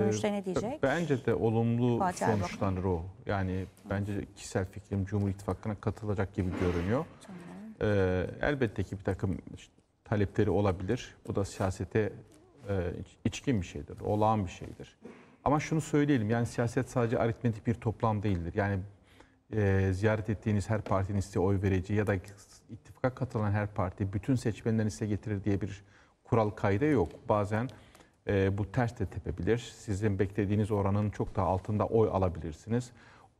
Ee, görüşte ne diyecek? Bence de olumlu Fatih sonuçlanır o. Yani bence kişisel fikrim Cumhur İttifakı'na katılacak gibi görünüyor. Ee, elbette ki bir takım talepleri olabilir. Bu da siyasete e, içkin bir şeydir, olağan bir şeydir. Ama şunu söyleyelim yani siyaset sadece aritmetik bir toplam değildir. Yani e, ziyaret ettiğiniz her partinin size oy vereceği ya da ittifaka katılan her parti bütün seçmenlerini size getirir diye bir kural kaydı yok. Bazen e, bu ters de tepebilir. Sizin beklediğiniz oranın çok daha altında oy alabilirsiniz.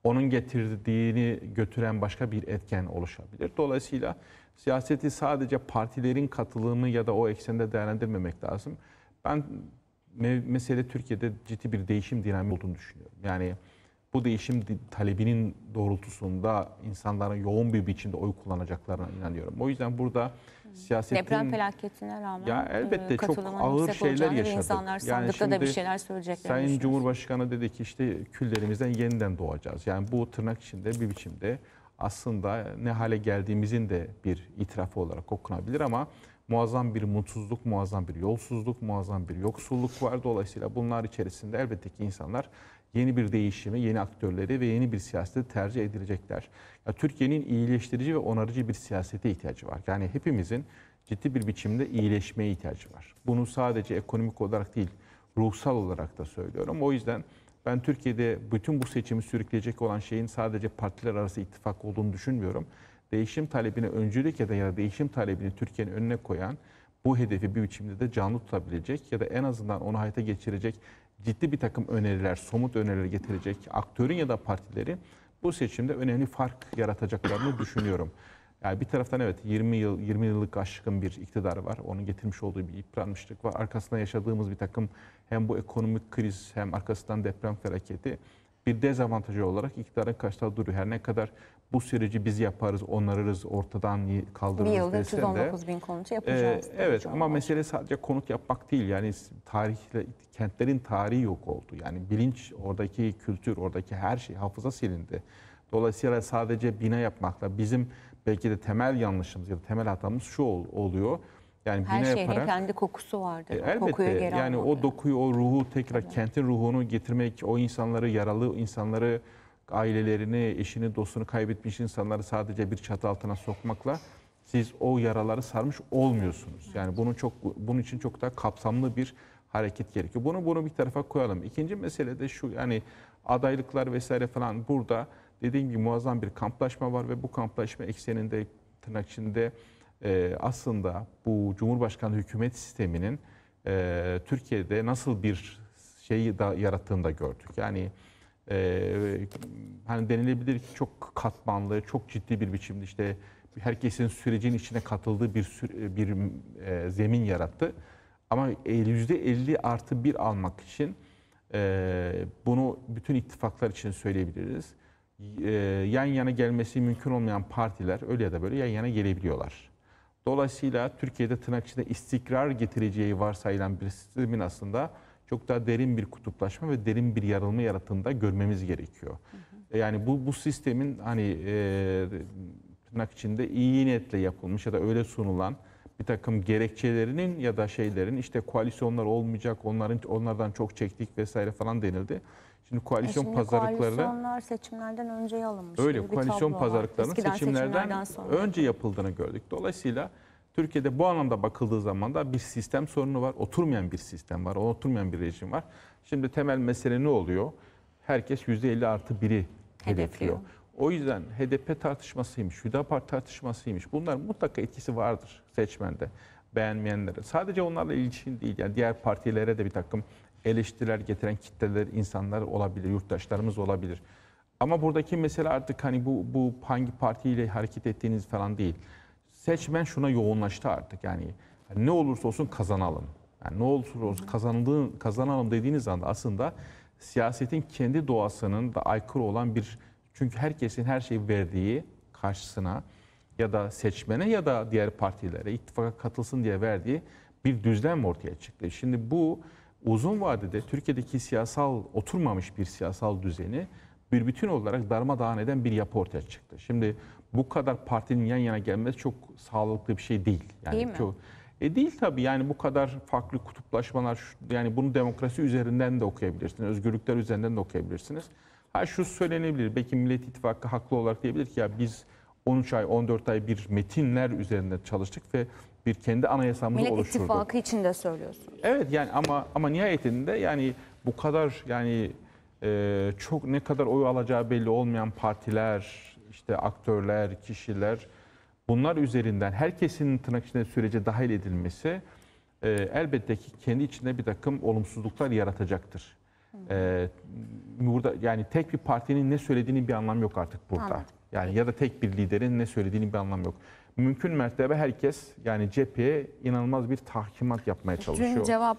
Onun getirdiğini götüren başka bir etken oluşabilir. Dolayısıyla siyaseti sadece partilerin katılımı ya da o eksende değerlendirmemek lazım. Ben me mesele Türkiye'de ciddi bir değişim dinamiği olduğunu düşünüyorum. Yani bu değişim talebinin doğrultusunda insanların yoğun bir biçimde oy kullanacaklarına inanıyorum. O yüzden burada siyasetin... Deprem felaketine rağmen ya e, elbette çok ağır şeyler yaşadık. insanlar yani sandıkta da bir şeyler söyleyecekler. Sayın Cumhurbaşkanı dedi ki işte küllerimizden yeniden doğacağız. Yani bu tırnak içinde bir biçimde aslında ne hale geldiğimizin de bir itirafı olarak okunabilir ama muazzam bir mutsuzluk, muazzam bir yolsuzluk, muazzam bir yoksulluk var. Dolayısıyla bunlar içerisinde elbette ki insanlar yeni bir değişimi, yeni aktörleri ve yeni bir siyaseti tercih edilecekler. Türkiye'nin iyileştirici ve onarıcı bir siyasete ihtiyacı var. Yani hepimizin ciddi bir biçimde iyileşmeye ihtiyacı var. Bunu sadece ekonomik olarak değil, ruhsal olarak da söylüyorum. O yüzden ben Türkiye'de bütün bu seçimi sürükleyecek olan şeyin sadece partiler arası ittifak olduğunu düşünmüyorum değişim talebine öncülük eden ya da değişim talebini Türkiye'nin önüne koyan bu hedefi bir biçimde de canlı tutabilecek ya da en azından onu hayata geçirecek ciddi bir takım öneriler, somut öneriler getirecek aktörün ya da partileri bu seçimde önemli fark yaratacaklarını düşünüyorum. Yani bir taraftan evet 20 yıl 20 yıllık aşkın bir iktidar var. Onun getirmiş olduğu bir yıpranmışlık var. Arkasında yaşadığımız bir takım hem bu ekonomik kriz hem arkasından deprem felaketi bir dezavantajı olarak iktidarın karşısında duruyor. Her ne kadar bu süreci biz yaparız, onarırız, ortadan kaldırırız Bir yılda 319 bin konutu yapacağız. E, evet ama olur. mesele sadece konut yapmak değil. Yani tarihle, kentlerin tarihi yok oldu. Yani bilinç, oradaki kültür, oradaki her şey hafıza silindi. Dolayısıyla sadece bina yapmakla bizim belki de temel yanlışımız ya da temel hatamız şu oluyor. Yani Her bina yaparak, kendi kokusu vardır. E, elbette. geri yani almadı. o dokuyu, o ruhu tekrar evet. kentin ruhunu getirmek, o insanları yaralı insanları ailelerini, eşini, dostunu kaybetmiş insanları sadece bir çatı altına sokmakla siz o yaraları sarmış olmuyorsunuz. Yani bunun çok bunun için çok daha kapsamlı bir hareket gerekiyor. Bunu bunu bir tarafa koyalım. İkinci mesele de şu yani adaylıklar vesaire falan burada dediğim gibi muazzam bir kamplaşma var ve bu kamplaşma ekseninde tırnak içinde e, aslında bu cumhurbaşkanlığı hükümet sisteminin e, Türkiye'de nasıl bir şeyi da yarattığını da gördük. Yani e, hani denilebilir ki çok katmanlı, çok ciddi bir biçimde işte herkesin sürecin içine katıldığı bir bir e, zemin yarattı. Ama %50 artı 1 almak için e, bunu bütün ittifaklar için söyleyebiliriz. E, yan yana gelmesi mümkün olmayan partiler öyle ya da böyle yan yana gelebiliyorlar. Dolayısıyla Türkiye'de tırnak içinde istikrar getireceği varsayılan bir sistemin aslında çok daha derin bir kutuplaşma ve derin bir yarılma yarattığında görmemiz gerekiyor. Hı e, hı. Yani bu bu sistemin hani e, tırnak içinde iyi niyetle yapılmış ya da öyle sunulan bir takım gerekçelerinin ya da şeylerin işte koalisyonlar olmayacak, onların onlardan çok çektik vesaire falan denildi. Şimdi koalisyon e şimdi pazarlıkları koalisyonlar seçimlerden önce alınmış. Öyle koalisyon pazarlıklarının seçimlerden, seçimlerden sonra. önce yapıldığını gördük. Dolayısıyla Türkiye'de bu anlamda bakıldığı zaman da bir sistem sorunu var. Oturmayan bir sistem var. Oturmayan bir rejim var. Şimdi temel mesele ne oluyor? Herkes %50 artı 1'i hedefliyor. hedefliyor. O yüzden HDP tartışmasıymış, Hüdapar tartışmasıymış. Bunlar mutlaka etkisi vardır seçmende beğenmeyenlere. Sadece onlarla ilişkin değil. Yani diğer partilere de bir takım eleştiriler getiren kitleler, insanlar olabilir, yurttaşlarımız olabilir. Ama buradaki mesele artık hani bu, bu hangi partiyle hareket ettiğiniz falan değil seçmen şuna yoğunlaştı artık. Yani ne olursa olsun kazanalım. Yani ne olursa olsun kazanıldığın, kazanalım dediğiniz anda aslında siyasetin kendi doğasının da aykırı olan bir çünkü herkesin her şeyi verdiği karşısına ya da seçmene ya da diğer partilere ittifaka katılsın diye verdiği bir düzlem ortaya çıktı. Şimdi bu uzun vadede Türkiye'deki siyasal oturmamış bir siyasal düzeni bir bütün olarak darmadağın eden bir yapı ortaya çıktı. Şimdi bu kadar partinin yan yana gelmesi çok sağlıklı bir şey değil. Yani değil mi? Çok, e değil tabii yani bu kadar farklı kutuplaşmalar yani bunu demokrasi üzerinden de okuyabilirsiniz. Özgürlükler üzerinden de okuyabilirsiniz. Ha şu söylenebilir. Belki Millet İttifakı haklı olarak diyebilir ki ya biz 13 ay 14 ay bir metinler üzerinde çalıştık ve bir kendi anayasamızı Millet oluşturduk. Millet İttifakı için de söylüyorsunuz. Evet yani ama ama nihayetinde yani bu kadar yani ee, çok ne kadar oy alacağı belli olmayan partiler, işte aktörler, kişiler bunlar üzerinden herkesin tırnak içinde sürece dahil edilmesi e, elbette ki kendi içinde bir takım olumsuzluklar yaratacaktır. E, burada yani tek bir partinin ne söylediğinin bir anlam yok artık burada. Anladım. Yani ya da tek bir liderin ne söylediğinin bir anlam yok. Mümkün mertebe herkes yani cepheye inanılmaz bir tahkimat yapmaya çalışıyor. Cevap